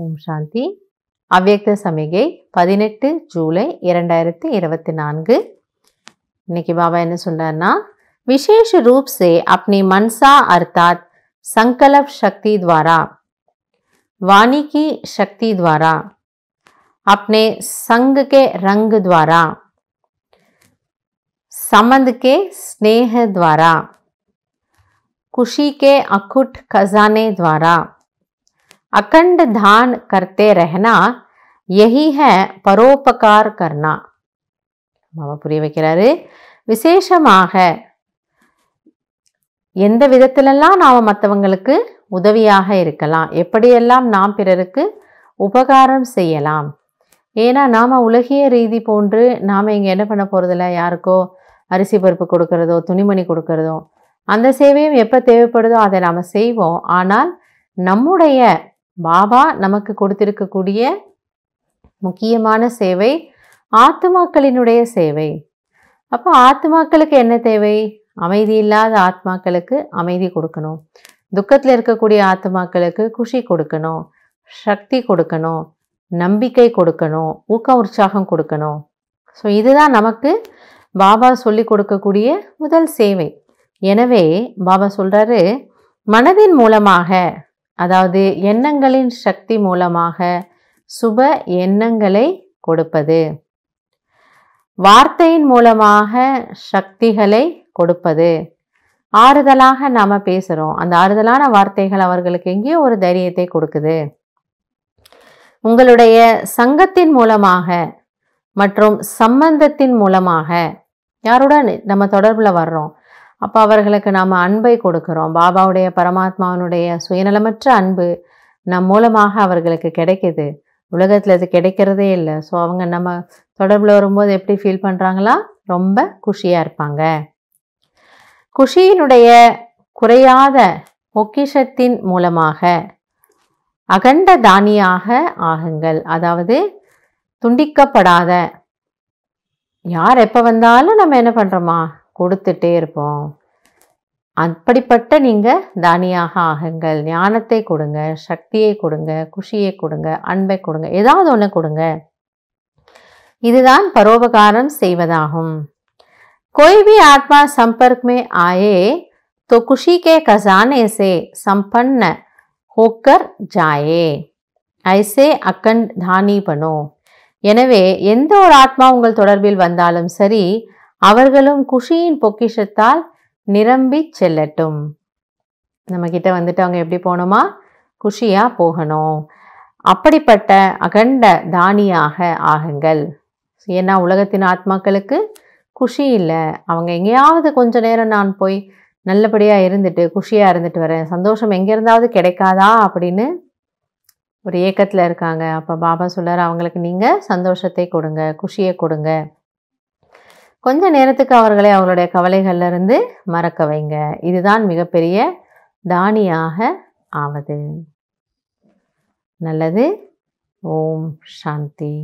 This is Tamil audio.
ஓம் சாந்தி அவ்வக்த சமிகை பதினெட்டு ஜூலை இரண்டாயிரத்தி இருபத்தி நான்கு இன்னைக்கு பாபா என்ன சொல்றாருன்னா விசேஷ ரூப் சே அப்னி மன்சா அர்த்தாத் சங்கலப் சக்தி துவாரா வாணிகி சக்தி துவாரா அப்னே சங்குகே ரங்கு துவாரா रंग ஸ்னேக துவாரா के அக்குட் கசானே துவாரா अखंड ध्यान करते रहना यही है பரோபகார் கர்ணா மாமா புரிய வைக்கிறாரு விசேஷமாக எந்த விதத்திலெல்லாம் நாம் மற்றவங்களுக்கு உதவியாக இருக்கலாம் எப்படியெல்லாம் நாம் பிறருக்கு உபகாரம் செய்யலாம் ஏன்னா நாம் உலகிய ரீதி போன்று நாம் இங்கே என்ன பண்ண போகிறதில்ல யாருக்கோ அரிசி பருப்பு கொடுக்கறதோ துணிமணி கொடுக்கறதோ அந்த சேவையும் எப்போ தேவைப்படுதோ அதை நாம் செய்வோம் ஆனால் நம்முடைய பாபா நமக்கு கொடுத்திருக்கக்கூடிய முக்கியமான சேவை ஆத்மாக்களினுடைய சேவை அப்போ ஆத்மாக்களுக்கு என்ன தேவை அமைதி இல்லாத ஆத்மாக்களுக்கு அமைதி கொடுக்கணும் துக்கத்தில் இருக்கக்கூடிய ஆத்மாக்களுக்கு குஷி கொடுக்கணும் சக்தி கொடுக்கணும் நம்பிக்கை கொடுக்கணும் ஊக்க உற்சாகம் கொடுக்கணும் ஸோ இதுதான் நமக்கு பாபா சொல்லி கொடுக்கக்கூடிய முதல் சேவை எனவே பாபா சொல்கிறாரு மனதின் மூலமாக அதாவது எண்ணங்களின் சக்தி மூலமாக சுப எண்ணங்களை கொடுப்பது வார்த்தையின் மூலமாக சக்திகளை கொடுப்பது ஆறுதலாக நாம் பேசுகிறோம் அந்த ஆறுதலான வார்த்தைகள் அவர்களுக்கு எங்கேயோ ஒரு தைரியத்தை கொடுக்குது உங்களுடைய சங்கத்தின் மூலமாக மற்றும் சம்பந்தத்தின் மூலமாக யாருடன் நம்ம தொடர்பில் வர்றோம் அப்போ அவர்களுக்கு நாம் அன்பை கொடுக்குறோம் பாபாவுடைய பரமாத்மாவனுடைய சுயநலமற்ற அன்பு நம் மூலமாக அவர்களுக்கு கிடைக்கிது உலகத்தில் அது கிடைக்கிறதே இல்லை ஸோ அவங்க நம்ம தொடர்பில் வரும்போது எப்படி ஃபீல் பண்ணுறாங்களா ரொம்ப குஷியாக இருப்பாங்க குஷியினுடைய குறையாத பொக்கிஷத்தின் மூலமாக அகண்ட தானியாக ஆகுங்கள் அதாவது துண்டிக்கப்படாத யார் எப்போ வந்தாலும் நம்ம என்ன பண்ணுறோமா கொடுத்துட்டே இருப்போம் அப்படிப்பட்ட நீங்கள் தானியாக ஆகுங்கள் ஞானத்தை கொடுங்க சக்தியை கொடுங்க குஷியை கொடுங்க அன்பை கொடுங்க ஏதாவது ஒன்று கொடுங்க இதுதான் பரோபகாரம் செய்வதாகும் கொய்வி ஆத்மா சம்பர்க்மே ஆயே தொ குஷி கே खुशी சம்பன்ன ஹோக்கர் ஜாயே ஐசே அக்கன் தானி பனோ எனவே எந்த ஒரு ஆத்மா உங்கள் தொடர்பில் வந்தாலும் சரி அவர்களும் குஷியின் பொக்கிஷத்தால் நிரம்பி செல்லட்டும் நம்மக்கிட்ட வந்துட்டு அவங்க எப்படி போகணுமா குஷியாக போகணும் அப்படிப்பட்ட அகண்ட தானியாக ஆகுங்கள் ஏன்னா உலகத்தின் ஆத்மாக்களுக்கு குஷி இல்லை அவங்க எங்கேயாவது கொஞ்ச நேரம் நான் போய் நல்லபடியாக இருந்துட்டு குஷியாக இருந்துட்டு வரேன் சந்தோஷம் எங்கே இருந்தாவது கிடைக்காதா அப்படின்னு ஒரு ஏக்கத்தில் இருக்காங்க அப்போ பாபா சொல்லார் அவங்களுக்கு நீங்கள் சந்தோஷத்தை கொடுங்க குஷியை கொடுங்க கொஞ்ச நேரத்துக்கு அவர்களை அவர்களுடைய கவலைகளிலிருந்து மறக்க வைங்க இதுதான் மிகப்பெரிய தானியாக ஆவது நல்லது ஓம் சாந்தி